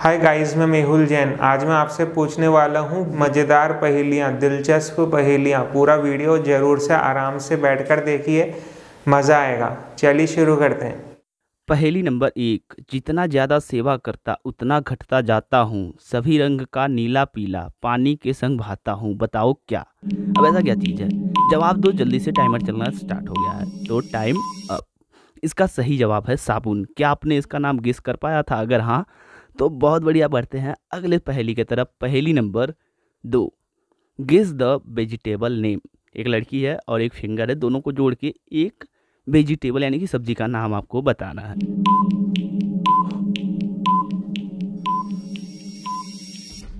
hi guys मैं मेहुल जैन आज मैं आपसे पूछने वाला हूँ मज़ेदार पहेलियाँ दिलचस्प पहेलियाँ पूरा वीडियो जरूर से आराम से बैठकर देखिए मज़ा आएगा चलिए शुरू करते हैं पहेली नंबर एक जितना ज़्यादा सेवा करता उतना घटता जाता हूँ सभी रंग का नीला पीला पानी के संग भाता हूँ बताओ क्या अब ऐसा क्या चीज़ है जवाब दो जल्दी से टाइमर चलना स्टार्ट हो गया है तो टाइम अप इसका सही जवाब है साबुन क्या आपने इसका नाम गिस कर पाया था अगर हाँ तो बहुत बढ़िया पढ़ते हैं अगले पहेली की तरफ पहेली नंबर दो गिज द वेजिटेबल नेम एक लड़की है और एक फिंगर है दोनों को जोड़ के एक वेजिटेबल यानी कि सब्जी का नाम आपको बताना है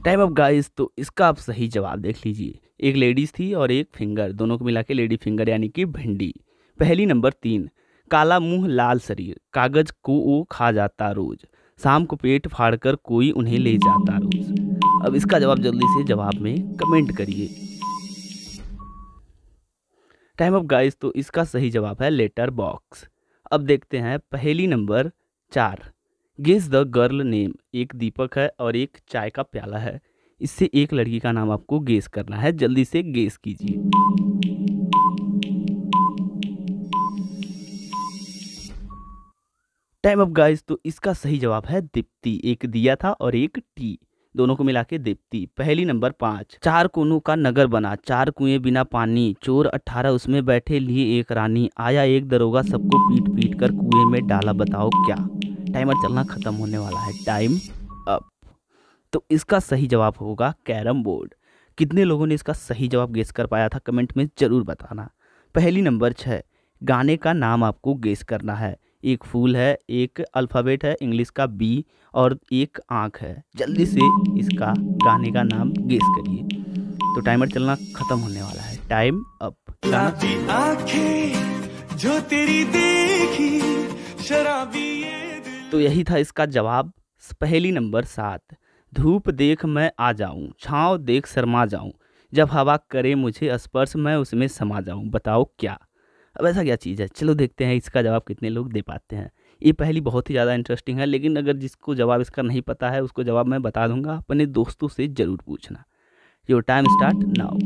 टाइम ऑफ गाइस तो इसका आप सही जवाब देख लीजिए एक लेडीज़ थी और एक फिंगर दोनों को मिला के लेडी फिंगर यानी कि भिंडी पहली नंबर तीन काला मुंह लाल शरीर कागज को वो खा जाता रोज शाम को पेट फाड़कर कोई उन्हें ले जाता रोज अब इसका जवाब जल्दी से जवाब में कमेंट करिए टाइम ऑफ गाइस तो इसका सही जवाब है लेटर बॉक्स अब देखते हैं पहली नंबर चार गेस द गर्ल नेम एक दीपक है और एक चाय का प्याला है इससे एक लड़की का नाम आपको गेस करना है जल्दी से गेस कीजिए टाइम अप गाइस तो इसका सही जवाब है दीप्ति एक दिया था और एक टी दोनों को मिला के दीप्ति पहली नंबर पांच चार कोनों का नगर बना चार कुएं बिना पानी चोर अठारह उसमें बैठे लिए एक रानी आया एक दरोगा सबको पीट पीट कर कुएं में डाला बताओ क्या टाइमर चलना खत्म होने वाला है टाइम अप तो इसका सही जवाब होगा कैरम बोर्ड कितने लोगों ने इसका सही जवाब गेस कर पाया था कमेंट में ज़रूर बताना पहली नंबर छः गाने का नाम आपको गेस करना है एक फूल है एक अल्फ़ाबेट है इंग्लिश का बी और एक आँख है जल्दी से इसका गाने का नाम गेस करिए तो टाइमर चलना ख़त्म होने वाला है टाइम अप जो तेरी देखी शराबी ये तो यही था इसका जवाब पहली नंबर सात धूप देख मैं आ जाऊं छाँव देख शर्मा जाऊं जब हवा करे मुझे स्पर्श मैं उसमें समा जाऊं बताओ क्या अब ऐसा क्या चीज़ है चलो देखते हैं इसका जवाब कितने लोग दे पाते हैं ये पहली बहुत ही ज़्यादा इंटरेस्टिंग है लेकिन अगर जिसको जवाब इसका नहीं पता है उसको जवाब मैं बता दूंगा अपने दोस्तों से ज़रूर पूछना your time start now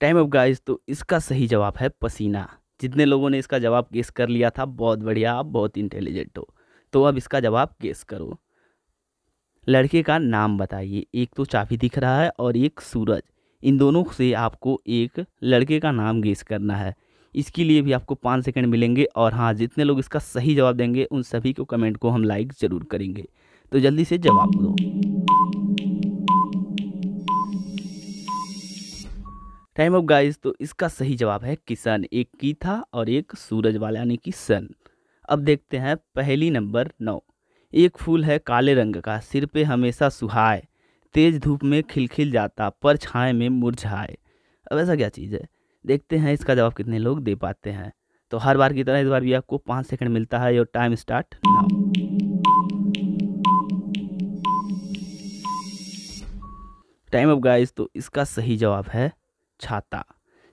time off guys तो इसका सही जवाब है पसीना जितने लोगों ने इसका जवाब गेस कर लिया था बहुत बढ़िया आप बहुत इंटेलिजेंट हो तो अब इसका जवाब गेस करो लड़के का नाम बताइए एक तो चाबी दिख रहा है और एक सूरज इन दोनों से आपको एक लड़के का नाम गेस करना है इसके लिए भी आपको पाँच सेकंड मिलेंगे और हाँ जितने लोग इसका सही जवाब देंगे उन सभी को कमेंट को हम लाइक ज़रूर करेंगे तो जल्दी से जवाब दो टाइम ऑफ गाइस तो इसका सही जवाब है किसान एक की था और एक सूरज वाला यानी कि सन अब देखते हैं पहली नंबर नौ एक फूल है काले रंग का सिर पे हमेशा सुहाए तेज़ धूप में खिलखिल जाता पर छाए में मुरझाए अब ऐसा क्या चीज़ है देखते हैं इसका जवाब कितने लोग दे पाते हैं तो हर बार की तरह इस बार भी आपको पाँच सेकंड मिलता है your time start now time up guys तो इसका सही जवाब है छाता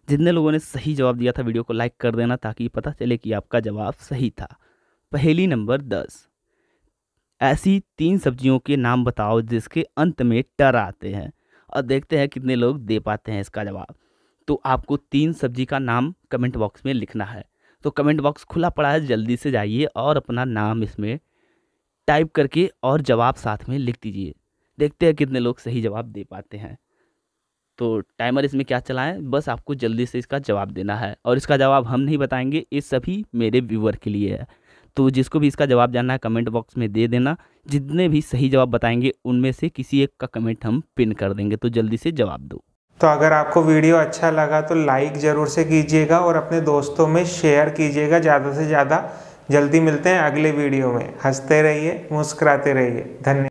जितने लोगों ने सही जवाब दिया था वीडियो को लाइक कर देना ताकि पता चले कि आपका जवाब सही था पहली नंबर दस ऐसी तीन सब्जियों के नाम बताओ जिसके अंत में टर आते हैं और देखते हैं कितने लोग दे पाते हैं इसका जवाब तो आपको तीन सब्जी का नाम कमेंट बॉक्स में लिखना है तो कमेंट बॉक्स खुला पड़ा है जल्दी से जाइए और अपना नाम इसमें टाइप करके और जवाब साथ में लिख दीजिए देखते हैं कितने लोग सही जवाब दे पाते हैं तो टाइमर इसमें क्या चलाएं बस आपको जल्दी से इसका जवाब देना है और इसका जवाब हम नहीं बताएंगे ये सभी मेरे व्यूअर के लिए है तो जिसको भी इसका जवाब जानना है कमेंट बॉक्स में दे देना जितने भी सही जवाब बताएंगे उनमें से किसी एक का कमेंट हम पिन कर देंगे तो जल्दी से जवाब दो तो अगर आपको वीडियो अच्छा लगा तो लाइक ज़रूर से कीजिएगा और अपने दोस्तों में शेयर कीजिएगा ज़्यादा से ज़्यादा जल्दी मिलते हैं अगले वीडियो में हंसते रहिए मुस्कुराते रहिए धन्यवाद